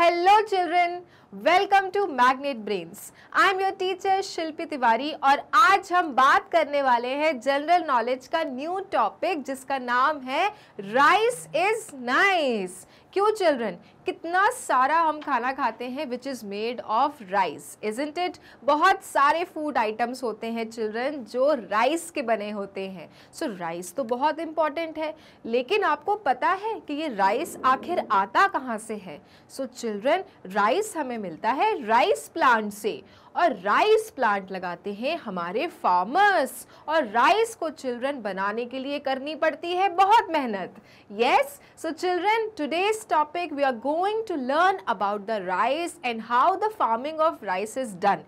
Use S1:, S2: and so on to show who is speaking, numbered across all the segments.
S1: Hello children, welcome to Magnet Brains I am your teacher Shilpi Tiwari और आज हम बात करने वाले हैं जनरल नॉलेज का न्यू टॉपिक जिसका नाम है राइस इज नाइस क्यों चिल्ड्रन कितना सारा हम खाना खाते हैं which is made of rice isn't it बहुत सारे फूड आइटम्स होते हैं चिल्ड्रन जो राइस के बने होते हैं सो so, राइस तो बहुत इंपॉर्टेंट है लेकिन आपको पता है कि ये राइस आखिर आता कहाँ से है सो चिल्ड्रन राइस हमें हमें मिलता है राइस प्लांट से और राइस प्लांट लगाते हैं हमारे फार्मर्स और राइस को चिल्ड्रन बनाने के लिए करनी पड़ती है बहुत मेहनत yes so children today's topic we are going to learn about the rice and how the farming of rice is done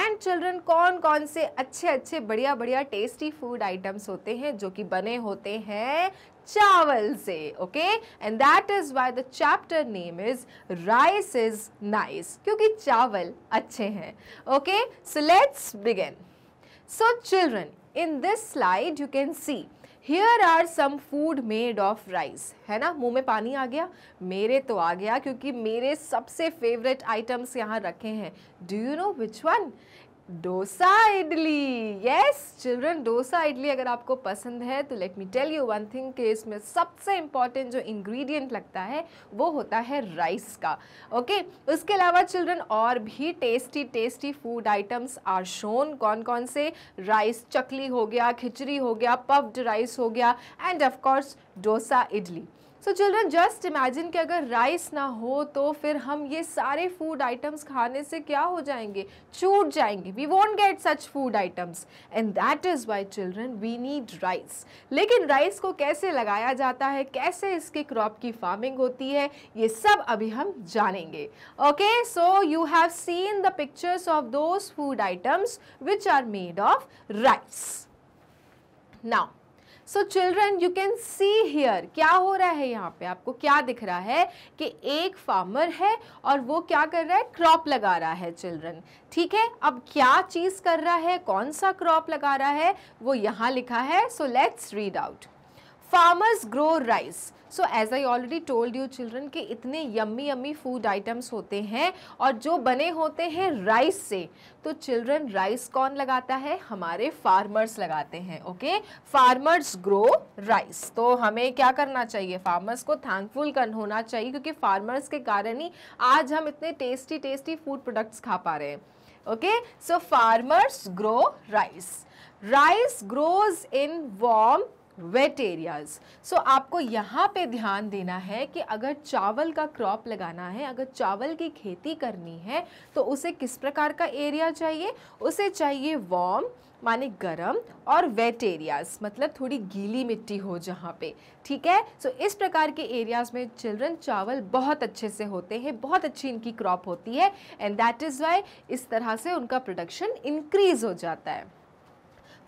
S1: and children कौन कौन से अच्छे अच्छे बढ़िया बढ़िया टेस्टी फूड आइटम्स होते हैं जो कि बने होते हैं चावल से okay and that is why the chapter name is rice is nice क्योंकि चावल अच्छे हैं okay so let's begin so children in this slide you can see here are some food made of rice है ना मुंह में पानी आ गया मेरे तो आ गया क्योंकि मेरे सबसे फेवरेट आइटम्स यहाँ रखे हैं do you know which one dosa idli yes children dosa idli अगर आपको पसंद है तो let me tell you one thing कि इसमें सबसे इम्पॉर्टेंट जो इंग्रेडिएंट लगता है वो होता है राइस का ओके okay? उसके अलावा चिल्ड्रन और भी tasty tasty food items are shown कौन कौन से राइस चकली हो गया खिचड़ी हो गया पफ्ड राइस हो गया and of course dosa idli so children just imagine कि अगर राइस ना हो तो फिर हम ये सारे फूड आइटम्स खाने से क्या हो जाएंगे छूट जाएंगे we won't get such food items and that is why children we need rice लेकिन राइस को कैसे लगाया जाता है कैसे इसके क्रॉप की फार्मिंग होती है ये सब अभी हम जानेंगे okay so you have seen the pictures of those food items which are made of rice now so children you can see here क्या हो रहा है यहाँ पे आपको क्या दिख रहा है कि एक फार्मर है और वो क्या कर रहा है क्रॉप लगा रहा है चिल्ड्रन ठीक है अब क्या चीज़ कर रहा है कौन सा क्रॉप लगा रहा है वो यहाँ लिखा है so let's read out farmers grow rice so as I already told you children के इतने यम्मी यम्मी फूड आइटम्स होते हैं और जो बने होते हैं राइस से तो चिल्ड्रन राइस कौन लगाता है हमारे फार्मर्स लगाते हैं ओके फार्मर्स ग्रो राइस तो हमें क्या करना चाहिए फार्मर्स को थैंकफुल होना चाहिए क्योंकि फार्मर्स के कारण ही आज हम इतने टेस्टी टेस्टी फूड प्रोडक्ट्स खा पा रहे हैं okay so farmers grow rice rice grows in warm wet areas so आपको यहाँ पे ध्यान देना है कि अगर चावल का क्रॉप लगाना है अगर चावल की खेती करनी है तो उसे किस प्रकार का एरिया चाहिए उसे चाहिए वॉम माने गरम और वेट एरियाज़ मतलब थोड़ी गीली मिट्टी हो जहाँ पे ठीक है सो so, इस प्रकार के एरियाज़ में चिल्ड्रन चावल बहुत अच्छे से होते हैं बहुत अच्छी इनकी क्रॉप होती है एंड दैट इज़ वाई इस तरह से उनका प्रोडक्शन इंक्रीज़ हो जाता है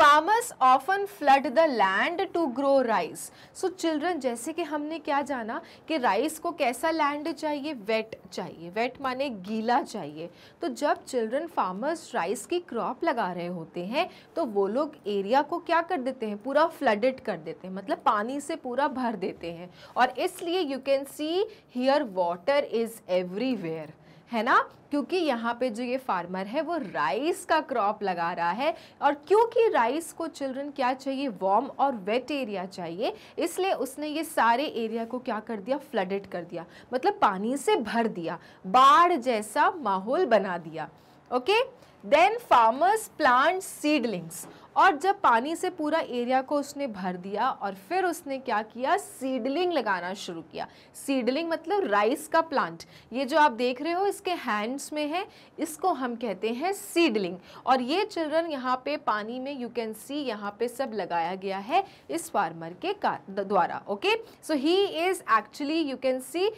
S1: farmers often flood the land to grow rice so children जैसे कि हमने क्या जाना कि राइस को कैसा लैंड चाहिए वेट चाहिए वेट माने गीला चाहिए तो जब चिल्ड्रन फार्मर्स राइस की क्रॉप लगा रहे होते हैं तो वो लोग एरिया को क्या कर देते हैं पूरा फ्लडेड कर देते हैं मतलब पानी से पूरा भर देते हैं और इसलिए you can see here water is everywhere है ना क्योंकि यहाँ पे जो ये फार्मर है वो राइस का क्रॉप लगा रहा है और क्योंकि राइस को चिल्ड्रन क्या चाहिए वार्म और वेट एरिया चाहिए इसलिए उसने ये सारे एरिया को क्या कर दिया फ्लडेड कर दिया मतलब पानी से भर दिया बाढ़ जैसा माहौल बना दिया okay okay? Then farmers plant seedlings और जब पानी से पूरा एरिया को उसने भर दिया और फिर उसने क्या किया सीडलिंग लगाना शुरू किया सीडलिंग मतलब राइस का प्लांट ये जो आप देख रहे हो इसके हैंड्स में है इसको हम कहते हैं सीडलिंग और ये चिल्ड्रन यहाँ पे पानी में यू कैन सी यहाँ पे सब लगाया गया है इस फार्मर के द्वारा okay so he is actually you can see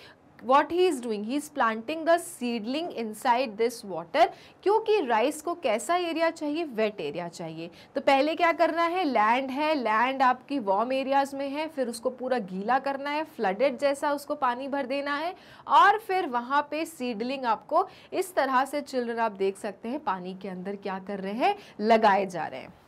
S1: what he is doing he is planting the seedling inside this water क्योंकि राइस को कैसा एरिया चाहिए वेट एरिया चाहिए तो पहले क्या करना है लैंड है लैंड आपकी वॉर्म एरियाज में है फिर उसको पूरा गीला करना है फ्लडेड जैसा उसको पानी भर देना है और फिर वहां पे सीडलिंग आपको इस तरह से चिल्ड्रन आप देख सकते हैं पानी के अंदर क्या कर रहे हैं लगाए जा रहे हैं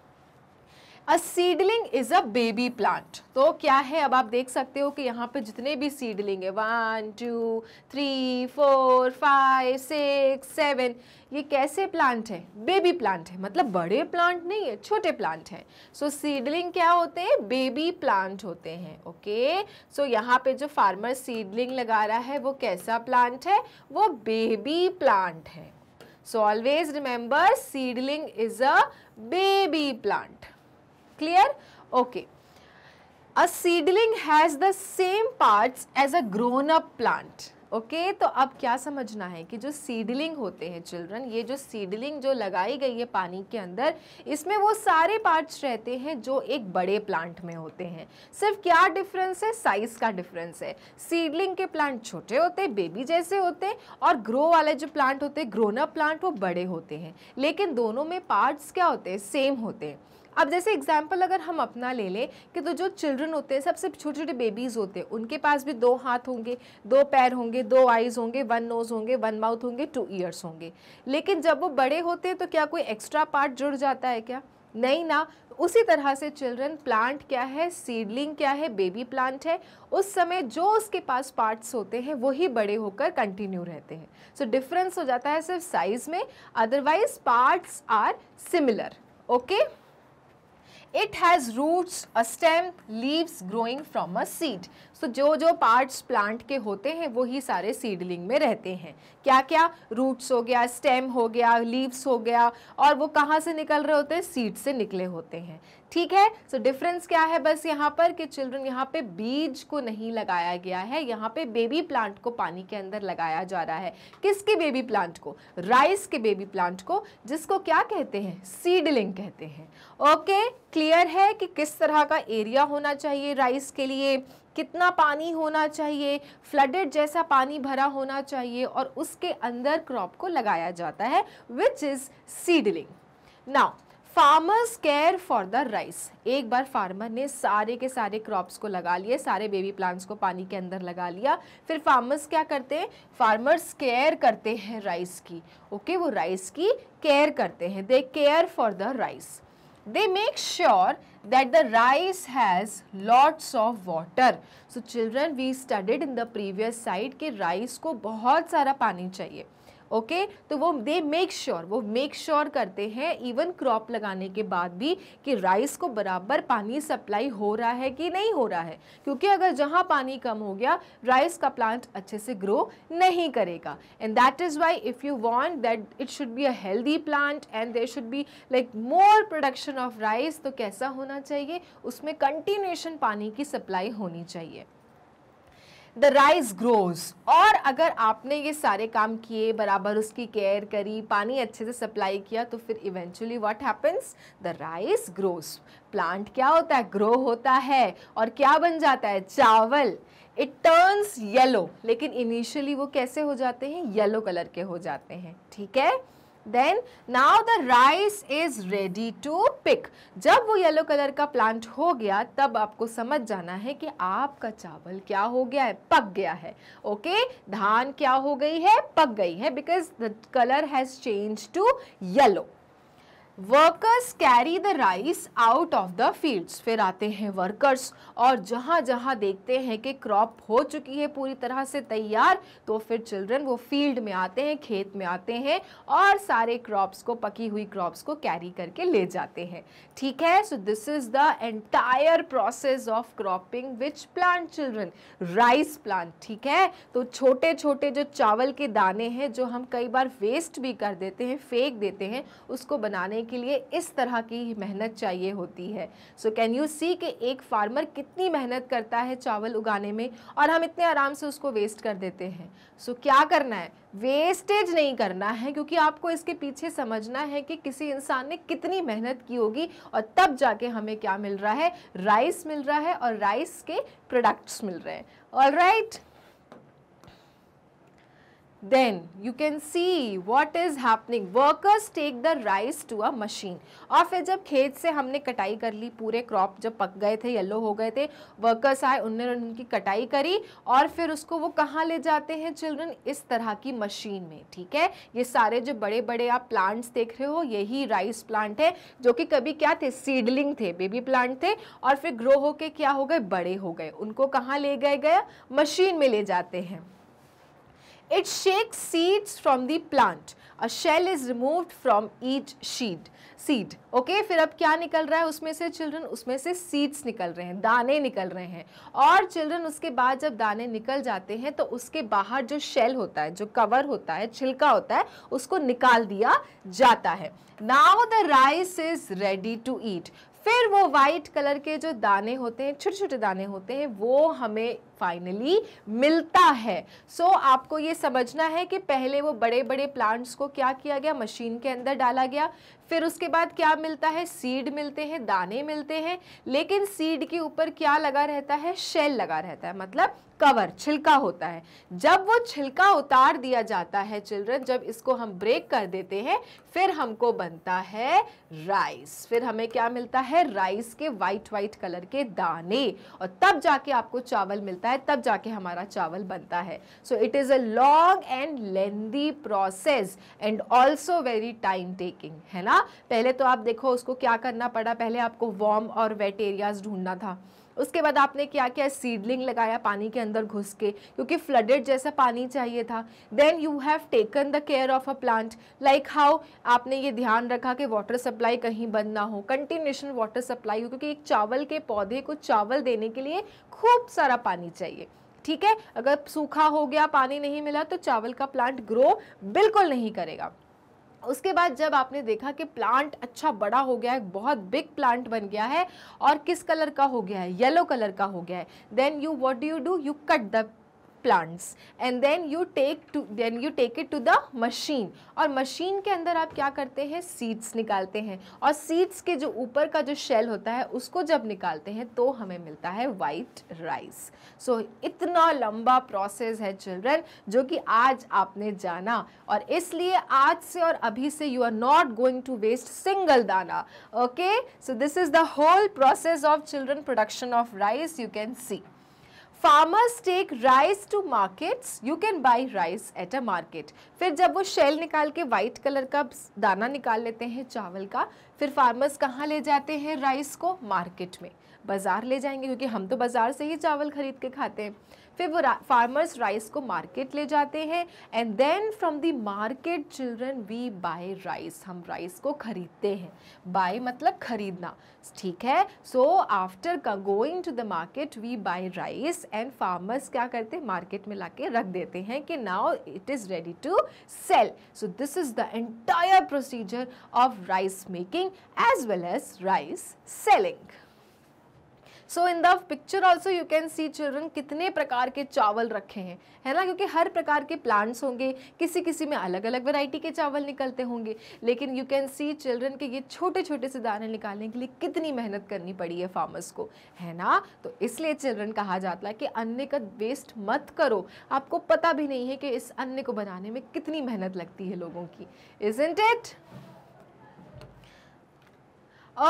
S1: a seedling is a baby plant तो क्या है अब आप देख सकते हो कि यहाँ पे जितने भी सीडलिंग है one two three four five six seven ये कैसे प्लांट है बेबी प्लांट है मतलब बड़े प्लांट नहीं है छोटे प्लांट हैं सो सीडलिंग क्या होते हैं बेबी प्लांट होते हैं ओके सो यहाँ पे जो फार्मर सीडलिंग लगा रहा है वो कैसा प्लांट है वो बेबी प्लांट है so always remember seedling is a baby plant clear okay a seedling has the same parts as a grown up plant okay okay, तो अब क्या समझना है कि जो सीडलिंग होते हैं चिल्ड्रन ये जो सीडलिंग जो लगाई गई है पानी के अंदर इसमें वो सारे पार्ट्स रहते हैं जो एक बड़े प्लांट में होते हैं सिर्फ क्या डिफरेंस है साइज़ का डिफरेंस है सीडलिंग के प्लांट छोटे होते हैं बेबी जैसे होते हैं और ग्रो वाले जो प्लांट होते हैं ग्रोनअप प्लांट वो बड़े होते हैं लेकिन दोनों में पार्ट्स क्या होते हैं सेम होते हैं अब जैसे एग्जाम्पल अगर हम अपना ले लें कि तो जो चिल्ड्रन होते हैं सबसे छोटे छोटे बेबीज़ होते हैं उनके पास भी दो हाथ होंगे दो पैर होंगे दो आइज़ होंगे वन नोज़ होंगे वन माउथ होंगे टू ईयर्स होंगे लेकिन जब वो बड़े होते हैं तो क्या कोई एक्स्ट्रा पार्ट जुड़ जाता है क्या नहीं ना उसी तरह से चिल्ड्रन प्लांट क्या है सीडलिंग क्या है बेबी प्लांट है उस समय जो उसके पास पार्ट्स होते हैं वही बड़े होकर कंटिन्यू रहते हैं सो so, डिफरेंस हो जाता है सिर्फ साइज़ में otherwise parts are similar okay It has roots, a stem, leaves growing from a seed. तो जो जो पार्ट्स प्लांट के होते हैं वही सारे सीडलिंग में रहते हैं क्या क्या रूट्स हो गया स्टेम हो गया लीव्स हो गया और वो कहाँ से निकल रहे होते हैं सीड से निकले होते हैं ठीक है सो so, डिफरेंस क्या है बस यहाँ पर कि चिल्ड्रन यहाँ पे बीज को नहीं लगाया गया है यहाँ पे बेबी प्लांट को पानी के अंदर लगाया जा रहा है किसके बेबी प्लांट को राइस के बेबी प्लांट को जिसको क्या कहते हैं सीडलिंग कहते हैं ओके okay, क्लियर है कि किस तरह का एरिया होना चाहिए राइस के लिए कितना पानी होना चाहिए फ्लडेड जैसा पानी भरा होना चाहिए और उसके अंदर क्रॉप को लगाया जाता है which is seedling now farmers care for the rice एक बार फार्मर ने सारे के सारे क्रॉप्स को लगा लिए सारे बेबी प्लांट्स को पानी के अंदर लगा लिया फिर फार्मर्स क्या करते हैं फार्मर्स केयर करते हैं राइस की ओके okay, वो राइस की केयर करते हैं they care for the rice they make sure that the rice has lots of water. So children we studied in the previous slide that rice को बहुत सारा पानी चाहिए. Okay okay? तो वो दे मेक श्योर वो मेक श्योर करते हैं इवन क्रॉप लगाने के बाद भी कि राइस को बराबर पानी सप्लाई हो रहा है कि नहीं हो रहा है क्योंकि अगर जहाँ पानी कम हो गया राइस का प्लांट अच्छे से ग्रो नहीं करेगा and that is why if you want that it should be a healthy plant and there should be like more production of rice तो कैसा होना चाहिए उसमें कंटिन्यूशन पानी की सप्लाई होनी चाहिए द राइस ग्रोज और अगर आपने ये सारे काम किए बराबर उसकी केयर करी पानी अच्छे से सप्लाई किया तो फिर eventually what happens the rice grows plant क्या होता है ग्रो होता है और क्या बन जाता है चावल इट टर्न्स येलो लेकिन इनिशियली वो कैसे हो जाते हैं येलो कलर के हो जाते हैं ठीक है then now the rice is ready to pick जब वो येलो कलर का प्लांट हो गया तब आपको समझ जाना है कि आपका चावल क्या हो गया है पक गया है ओके okay? धान क्या हो गई है पक गई है because the colour has change to yellow workers carry the rice out of the fields फिर आते हैं वर्कर्स और जहाँ जहाँ देखते हैं कि क्रॉप हो चुकी है पूरी तरह से तैयार तो फिर चिल्ड्रन वो फील्ड में आते हैं खेत में आते हैं और सारे क्रॉप्स को पकी हुई क्रॉप्स को कैरी करके ले जाते हैं ठीक है so this is the entire process of cropping which plant children rice plant ठीक है तो छोटे छोटे जो चावल के दाने हैं जो हम कई बार वेस्ट भी कर देते हैं फेंक देते हैं उसको बनाने करने के लिए इस तरह की मेहनत चाहिए होती है सो कैन यू सी कि एक फार्मर कितनी मेहनत करता है चावल उगाने में और हम इतने आराम से उसको वेस्ट कर देते हैं सो so, क्या करना है वेस्टेज नहीं करना है क्योंकि आपको इसके पीछे समझना है कि किसी इंसान ने कितनी मेहनत की होगी और तब जाके हमें क्या मिल रहा है राइस मिल रहा है और राइस के प्रोडक्ट्स मिल रहे हैं all right right? then you can see what is happening workers take the rice to a machine और फिर जब खेत से हमने कटाई कर ली पूरे क्रॉप जब पक गए थे येलो हो गए थे वर्कर्स आए उन्होंने उनकी कटाई करी और फिर उसको वो कहाँ ले जाते हैं चिल्ड्रन इस तरह की मशीन में ठीक है ये सारे जो बड़े बड़े आप प्लांट्स देख रहे हो यही राइस प्लांट है जो कि कभी क्या थे सीडलिंग थे बेबी प्लांट थे और फिर ग्रो होके क्या हो गए बड़े हो गए उनको कहाँ ले गए गए मशीन में ले जाते हैं It shakes seeds from the plant. A shell is removed from each seed. Seed okay okay? फिर अब क्या निकल रहा है उसमें से चिल्ड्रन उसमें से सीड्स निकल रहे हैं दाने निकल रहे हैं और चिल्ड्रन उसके बाद जब दाने निकल जाते हैं तो उसके बाहर जो शेल होता है जो कवर होता है छिलका होता है उसको निकाल दिया जाता है now the rice is ready to eat फिर वो वाइट कलर के जो दाने होते हैं छोटे छोटे दाने होते हैं वो हमें फाइनली मिलता है सो so, आपको ये समझना है कि पहले वो बड़े बड़े प्लांट्स को क्या किया गया मशीन के अंदर डाला गया फिर उसके बाद क्या मिलता है सीड मिलते हैं दाने मिलते हैं लेकिन सीड के ऊपर क्या लगा रहता है शेल लगा रहता है मतलब कवर छिलका होता है जब वो छिलका उतार दिया जाता है चिल्ड्रन जब इसको हम ब्रेक कर देते हैं फिर हमको बनता है राइस फिर हमें क्या मिलता है राइस के वाइट वाइट कलर के दाने और तब जाके आपको चावल मिलता है है तब जाके हमारा चावल बनता है so it is a long and lengthy process and also very time taking है ना पहले तो आप देखो उसको क्या करना पड़ा पहले आपको वॉर्म और वेट एरियाज ढूंढना था उसके बाद आपने क्या किया सीडलिंग लगाया पानी के अंदर घुस के क्योंकि फ्लडेड जैसा पानी चाहिए था then you have taken the care of a plant like how आपने ये ध्यान रखा कि वाटर सप्लाई कहीं बंद ना हो कंटिन्यूशन वाटर सप्लाई हो क्योंकि एक चावल के पौधे को चावल देने के लिए खूब सारा पानी चाहिए ठीक है अगर सूखा हो गया पानी नहीं मिला तो चावल का प्लांट ग्रो बिल्कुल नहीं करेगा उसके बाद जब आपने देखा कि प्लांट अच्छा बड़ा हो गया है बहुत बिग प्लांट बन गया है और किस कलर का हो गया है येलो कलर का हो गया है then you what do you do you cut the plants and then you take to then you take it to the machine और machine के अंदर आप क्या करते हैं seeds निकालते हैं और seeds के जो ऊपर का जो shell होता है उसको जब निकालते हैं तो हमें मिलता है white rice so इतना लंबा process है children जो कि आज आपने जाना और इसलिए आज से और अभी से you are not going to waste single दाना okay so this is the whole process of children production of rice you can see farmers take rice to markets you can buy rice at a market फिर जब वो shell निकाल के white colour का दाना निकाल लेते हैं चावल का फिर फार्मर्स कहाँ ले जाते हैं राइस को मार्केट में बाज़ार ले जाएंगे क्योंकि हम तो बाज़ार से ही चावल खरीद के खाते हैं फिर वो फार्मर्स राइस को मार्केट ले जाते हैं and then from the market children we buy rice हम राइस को खरीदते हैं बाय मतलब खरीदना ठीक है so after going to the market we buy rice and farmers क्या करते हैं मार्केट में ला रख देते हैं कि now it is ready to sell so this is the entire procedure of rice making as well as rice selling so in the picture also you can see children कितने प्रकार के चावल रखे हैं है ना क्योंकि हर प्रकार के प्लांट्स होंगे किसी किसी में अलग अलग वेराइटी के चावल निकलते होंगे लेकिन यू कैन सी चिल्ड्रन के ये छोटे छोटे से दाने निकालने के लिए कितनी मेहनत करनी पड़ी है फार्मर्स को है ना तो इसलिए चिल्ड्रन कहा जाता है कि अन्य का वेस्ट मत करो आपको पता भी नहीं है कि इस अन्य को बनाने में कितनी मेहनत लगती है लोगों की is it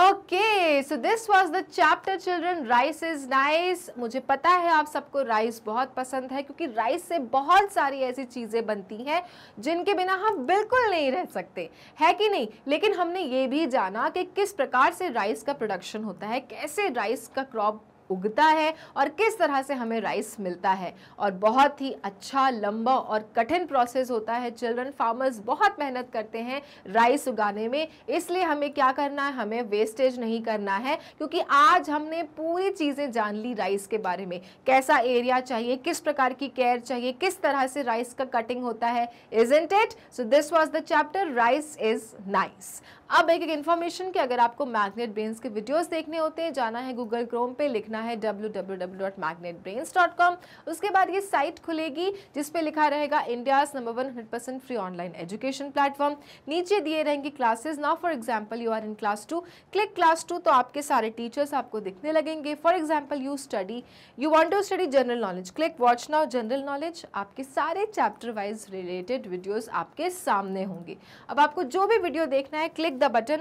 S1: okay so this was the chapter children rice is nice मुझे पता है आप सबको राइस बहुत पसंद है क्योंकि राइस से बहुत सारी ऐसी चीज़ें बनती हैं जिनके बिना हम बिल्कुल नहीं रह सकते है कि नहीं लेकिन हमने ये भी जाना कि किस प्रकार से राइस का प्रोडक्शन होता है कैसे राइस का क्रॉप उगता है और किस तरह से हमें राइस मिलता है और बहुत ही अच्छा लंबा और कठिन प्रोसेस होता है चिल्ड्रन फार्मर्स बहुत मेहनत करते हैं राइस उगाने में इसलिए हमें क्या करना है हमें वेस्टेज नहीं करना है क्योंकि आज हमने पूरी चीज़ें जान ली राइस के बारे में कैसा एरिया चाहिए किस प्रकार की केयर चाहिए किस तरह से राइस का कटिंग होता है isn't it so this was the chapter rice is nice अब एक एक इन्फॉर्मेशन कि अगर आपको मैग्नेट बेन्स के वीडियोस देखने होते हैं जाना है गूगल क्रोम पे लिखना करना है www.magnetbrains.com उसके बाद ये साइट खुलेगी जिस पे लिखा रहेगा India number one hundred percent free online education platform नीचे दिए रहेंगे classes now for example you are in class two click class two तो आपके सारे टीचर्स आपको दिखने लगेंगे for example you study you want to study general knowledge click watch now general knowledge आपके सारे चैप्टर वाइज रिलेटेड वीडियोज़ आपके सामने होंगे अब आपको जो भी वीडियो देखना है click the button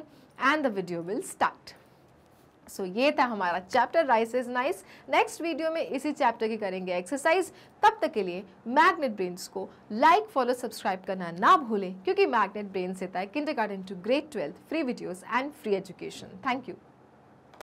S1: and the video will start so ये था हमारा chapter rice is nice next video में इसी चैप्टर की करेंगे एक्सरसाइज तब तक के लिए मैग्नेट ब्रेन्स को लाइक फॉलो सब्सक्राइब करना ना भूलें क्योंकि मैग्नेट ब्रेन्स देता है kindergarten to grade twelfth free videos and free education thank you